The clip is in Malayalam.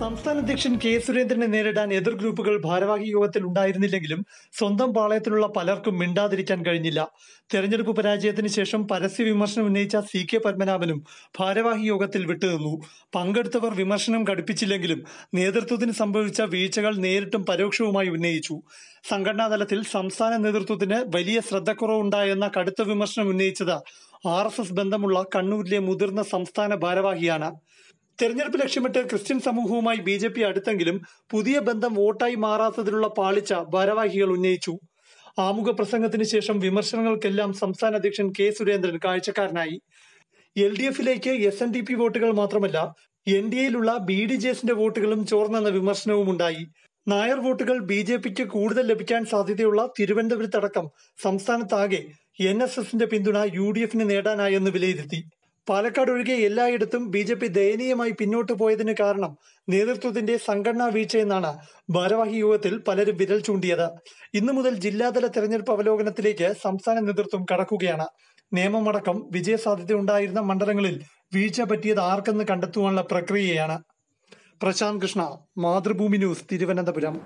സംസ്ഥാന അധ്യക്ഷൻ കെ സുരേന്ദ്രനെ നേരിടാൻ എതിർ ഗ്രൂപ്പുകൾ ഭാരവാഹി യോഗത്തിൽ ഉണ്ടായിരുന്നില്ലെങ്കിലും സ്വന്തം പാളയത്തിലുള്ള പലർക്കും മിണ്ടാതിരിക്കാൻ കഴിഞ്ഞില്ല തെരഞ്ഞെടുപ്പ് പരാജയത്തിന് ശേഷം പരസ്യ വിമർശനം ഉന്നയിച്ച സി കെ പത്മനാഭനും ഭാരവാഹി യോഗത്തിൽ വിട്ടുനിന്നു പങ്കെടുത്തവർ വിമർശനം ഘടിപ്പിച്ചില്ലെങ്കിലും നേതൃത്വത്തിന് സംഭവിച്ച വീഴ്ചകൾ നേരിട്ടും പരോക്ഷവുമായി ഉന്നയിച്ചു സംഘടനാതലത്തിൽ സംസ്ഥാന നേതൃത്വത്തിന് വലിയ ശ്രദ്ധക്കുറവുണ്ടായെന്ന കടുത്ത വിമർശനം ഉന്നയിച്ചത് ആർ ബന്ധമുള്ള കണ്ണൂരിലെ മുതിർന്ന സംസ്ഥാന ഭാരവാഹിയാണ് തെരഞ്ഞെടുപ്പ് ലക്ഷ്യമിട്ട് ക്രിസ്ത്യൻ സമൂഹവുമായി ബി ജെ പി അടുത്തെങ്കിലും പുതിയ ബന്ധം വോട്ടായി മാറാത്തതിലുള്ള പാളിച്ച ഭാരവാഹികൾ ഉന്നയിച്ചു ആമുഖ പ്രസംഗത്തിന് ശേഷം വിമർശനങ്ങൾക്കെല്ലാം സംസ്ഥാന അധ്യക്ഷൻ കെ സുരേന്ദ്രൻ കാഴ്ചക്കാരനായി എൽ ഡി എഫിലേക്ക് എസ് എൻ ഡി പി വോട്ടുകൾ മാത്രമല്ല എൻ ഡി എയിലുള്ള ബി ഡി ജെസിന്റെ വോട്ടുകളും ചോർന്നെന്ന വിമർശനവും ഉണ്ടായി നായർ വോട്ടുകൾ ബി ജെ പിക്ക് കൂടുതൽ ലഭിക്കാൻ സാധ്യതയുള്ള തിരുവനന്തപുരത്തടക്കം സംസ്ഥാനത്താകെ എൻ എസ് എസിന്റെ പിന്തുണ യു ഡി എഫിന് നേടാനായെന്ന് വിലയിരുത്തി പാലക്കാട് ഒഴികെ എല്ലായിടത്തും ബി ജെ പി ദയനീയമായി പിന്നോട്ട് പോയതിന് കാരണം നേതൃത്വത്തിന്റെ സംഘടനാ വീഴ്ചയെന്നാണ് ഭാരവാഹി യോഗത്തിൽ പലരും വിരൽ ചൂണ്ടിയത് ഇന്നു മുതൽ ജില്ലാതല തെരഞ്ഞെടുപ്പ് അവലോകനത്തിലേക്ക് സംസ്ഥാന നേതൃത്വം കടക്കുകയാണ് നിയമമടക്കം ഉണ്ടായിരുന്ന മണ്ഡലങ്ങളിൽ വീഴ്ച പറ്റിയത് ആർക്കെന്ന് കണ്ടെത്തുവാനുള്ള പ്രക്രിയയാണ് പ്രശാന്ത് കൃഷ്ണ മാതൃഭൂമി ന്യൂസ് തിരുവനന്തപുരം